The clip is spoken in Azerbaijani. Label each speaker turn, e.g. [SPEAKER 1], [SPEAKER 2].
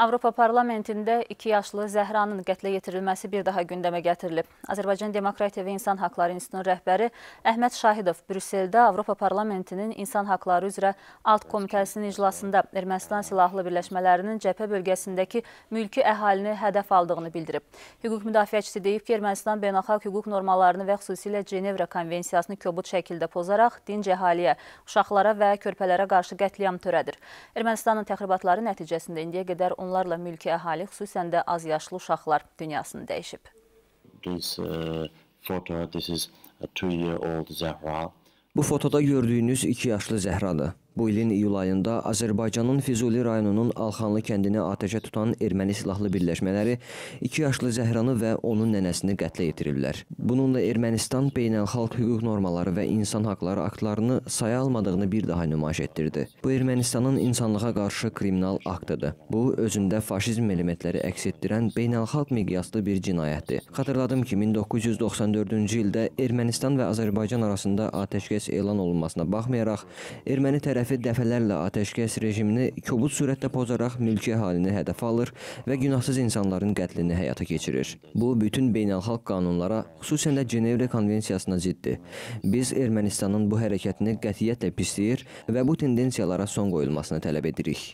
[SPEAKER 1] Avropa parlamentində 2 yaşlı Zəhranın qətlə yetirilməsi bir daha gündəmə gətirilib. Azərbaycan Demokratiya və İnsan Haqları İnstitutunun rəhbəri Əhməd Şahidov Brüsseldə Avropa parlamentinin İnsan Haqları üzrə alt komitəsinin iclasında Ermənistan Silahlı Birləşmələrinin cəbhə bölgəsindəki mülki əhalini hədəf aldığını bildirib. Hüquq müdafiəçisi deyib ki, Ermənistan beynəlxalq hüquq normalarını və xüsusilə Cenevra konvensiyasını kobud şəkildə pozaraq dinc əhaliyə, uşaqlara və körpələrə qarşı qətliam törədir. Ermənistanın təxribatları nəticəsində indiyə qədər 10 onlarla mülki əhali, xüsusən də azyaşlı uşaqlar dünyasını dəyişib.
[SPEAKER 2] This uh, photo, this is a 2-year-old Zahra. Bu fotoda gördüyünüz 2 yaşlı Zəhradır. Bu ilin iyul ayında Azərbaycanın Füzuli rayonunun Alxanlı kəndini atəşə tutan erməni silahlı birləşmələri 2 yaşlı Zəhranı və onun nənəsini qətlə yetirirlər. Bununla Ermənistan beynəlxalq hüquq normaları və insan haqları aktlarını saya almadığını bir daha nümayiş etdirdi. Bu Ermənistanın insanlığa qarşı kriminal aktıdır. Bu özündə faşizm elementləri əks etdirən beynəlxalq miqyaslı bir cinayətdir. Xatırladım ki, 1994-cü ildə Ermənistan və Azərbaycan arasında atəşkəs elan olunmasına baxmayaraq, erməni tərəfi tərəfi dəfələrlə atəşkəs rejimini kobud sürətdə pozaraq mülki əhalini hədəf alır və günahsız insanların qətlini həyata keçirir. Bu, bütün beynəlxalq qanunlara, xüsusən də Cenevri konvensiyasına ziddir. Biz Ermənistanın bu hərəkətini qətiyyətlə pisləyir və bu tendensiyalara son qoyulmasını tələb edirik.